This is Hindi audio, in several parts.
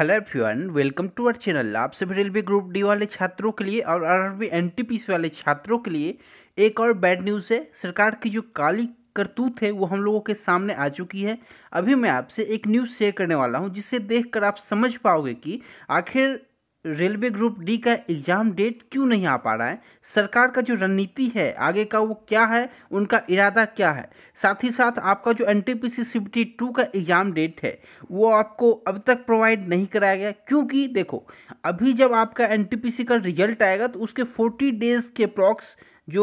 hello everyone welcome to our channel आप सभी रेलवे ग्रुप डी वाले छात्रों के लिए और पी एनटीपीसी वाले छात्रों के लिए एक और बैड न्यूज़ है सरकार की जो काली करतूत है वो हम लोगों के सामने आ चुकी है अभी मैं आपसे एक न्यूज़ शेयर करने वाला हूँ जिसे देखकर आप समझ पाओगे कि आखिर रेलवे ग्रुप डी का एग्ज़ाम डेट क्यों नहीं आ पा रहा है सरकार का जो रणनीति है आगे का वो क्या है उनका इरादा क्या है साथ ही साथ आपका जो N T P C C two का एग्ज़ाम डेट है वो आपको अब तक प्रोवाइड नहीं कराया गया क्योंकि देखो अभी जब आपका एन टी पी सी का रिजल्ट आएगा तो उसके फोर्टी डेज़ के अप्रॉक्स जो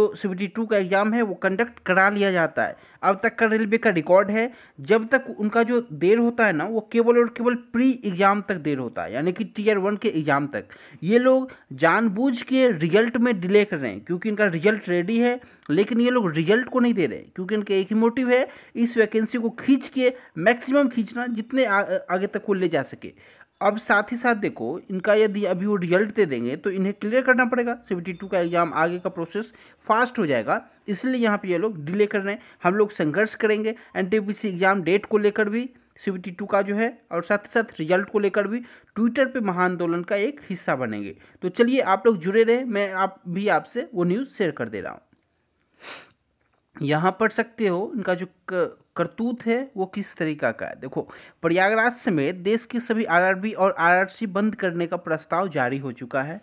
टू का एग्ज़ाम है वो कंडक्ट करा लिया जाता है अब तक का रेलवे का रिकॉर्ड है जब तक उनका जो देर होता है ना वो केवल और केवल प्री एग्ज़ाम तक देर होता है यानी कि टीयर वन के एग्ज़ाम तक ये लोग जानबूझ के रिजल्ट में डिले कर रहे हैं क्योंकि इनका रिजल्ट रेडी है लेकिन ये लोग रिजल्ट को नहीं दे रहे क्योंकि इनका एक ही मोटिव है इस वैकेंसी को खींच के मैक्सिमम खींचना जितने आ, आगे तक वो ले जा सके अब साथ ही साथ देखो इनका यदि अभी वो रिजल्ट दे देंगे तो इन्हें क्लियर करना पड़ेगा सेवेंटी टू का एग्ज़ाम आगे का प्रोसेस फास्ट हो जाएगा इसलिए यहाँ पे ये लोग डिले कर रहे हैं हम लोग संघर्ष करेंगे एन टी एग्ज़ाम डेट को लेकर भी सेवेंटी टू का जो है और साथ ही साथ रिजल्ट को लेकर भी ट्विटर पे आंदोलन का एक हिस्सा बनेंगे तो चलिए आप लोग जुड़े रहें मैं आप भी आपसे वो न्यूज़ शेयर कर दे रहा हूँ यहाँ पढ़ सकते हो इनका जो करतूत है वो किस तरीका का है देखो प्रयागराज समेत देश के सभी आरआरबी और आरआरसी बंद करने का प्रस्ताव जारी हो चुका है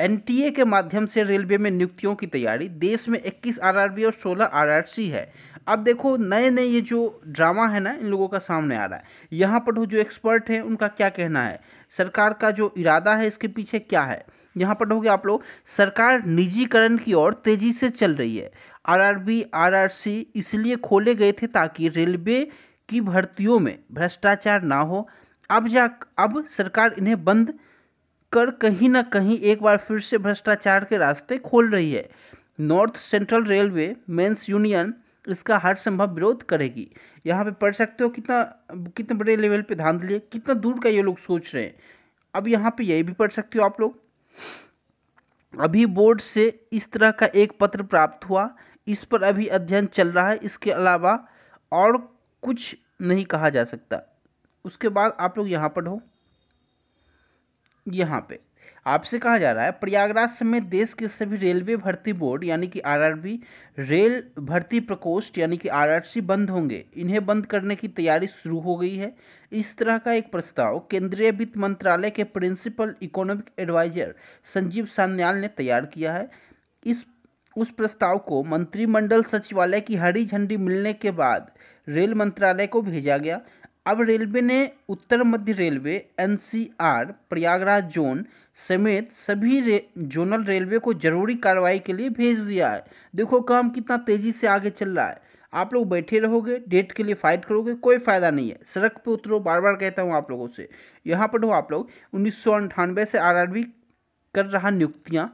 एनटीए के माध्यम से रेलवे में नियुक्तियों की तैयारी देश में 21 आरआरबी और 16 आरआरसी है अब देखो नए नए ये जो ड्रामा है ना इन लोगों का सामने आ रहा है यहाँ पर जो एक्सपर्ट हैं उनका क्या कहना है सरकार का जो इरादा है इसके पीछे क्या है यहाँ पर आप लोग सरकार निजीकरण की ओर तेजी से चल रही है आरआरबी आरआरसी इसलिए खोले गए थे ताकि रेलवे की भर्तियों में भ्रष्टाचार ना हो अब जा अब सरकार इन्हें बंद कर कहीं ना कहीं एक बार फिर से भ्रष्टाचार के रास्ते खोल रही है north central railway men's union इसका हर संभव विरोध करेगी यहाँ पे पढ़ सकते हो कितना कितने बड़े लेवल पे धान लिए कितना दूर का ये लोग सोच रहे हैं अब यहाँ पे यही भी पढ़ सकते हो आप लोग अभी बोर्ड से इस तरह का एक पत्र प्राप्त हुआ इस पर अभी अध्ययन चल रहा है इसके अलावा और कुछ नहीं कहा जा सकता उसके बाद आप लोग यहाँ पढ़ो यहाँ पे आपसे कहा जा रहा है प्रयागराज समेत देश के सभी रेलवे भर्ती बोर्ड यानी कि आरआरबी रेल भर्ती प्रकोष्ठ यानी कि आरआरसी बंद होंगे इन्हें बंद करने की तैयारी शुरू हो गई है इस तरह का एक प्रस्ताव केंद्रीय वित्त मंत्रालय के principal economic adviser Sanjeev Sanyal ने तैयार किया है इस उस प्रस्ताव को मंत्रिमंडल सचिवालय की हरी झंडी मिलने के बाद रेल मंत्रालय को भेजा गया अब रेलवे ने उत्तर मध्य रेलवे एनसीआर प्रयागराज जोन समेत सभी रे, जोनल रेलवे को जरूरी कार्रवाई के लिए भेज दिया है देखो काम कितना तेज़ी से आगे चल रहा है आप लोग बैठे रहोगे डेट के लिए फाइट करोगे कोई फ़ायदा नहीं है सड़क पर उतरो बार बार कहता हूँ आप लोगों से यहाँ पर हो आप लोग उन्नीस से आर कर रहा नियुक्तियाँ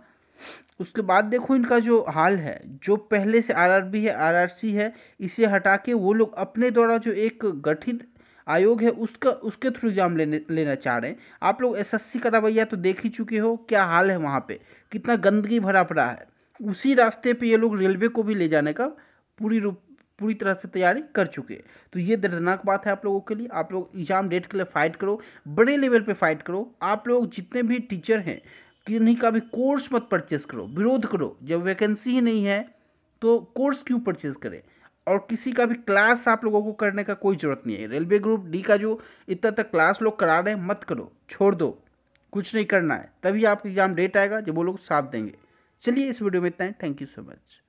उसके बाद देखो इनका जो हाल है जो पहले से आरआरबी है आरआरसी है इसे हटा के वो लोग अपने द्वारा जो एक गठित आयोग है उसका उसके थ्रू एग्ज़ाम लेने लेना चाह रहे हैं आप लोग एसएससी का रवैया तो देख ही चुके हो क्या हाल है वहाँ पे कितना गंदगी भरा पड़ा है उसी रास्ते पे ये लोग रेलवे को भी ले जाने का पूरी रूप पूरी तरह से तैयारी कर चुके हैं तो ये दर्दनाक बात है आप लोगों के लिए आप लोग एग्ज़ाम डेट के लिए फ़ाइट करो बड़े लेवल पर फाइट करो आप लोग जितने भी टीचर हैं किन्हीं का भी कोर्स मत परचेस करो विरोध करो जब वैकेंसी ही नहीं है तो कोर्स क्यों परचेस करें और किसी का भी क्लास आप लोगों को करने का कोई ज़रूरत नहीं है रेलवे ग्रुप डी का जो इतना तक क्लास लोग करा रहे हैं मत करो छोड़ दो कुछ नहीं करना है तभी आपका एग्ज़ाम डेट आएगा जब वो लोग साथ देंगे चलिए इस वीडियो में इतना है थैंक यू सो मच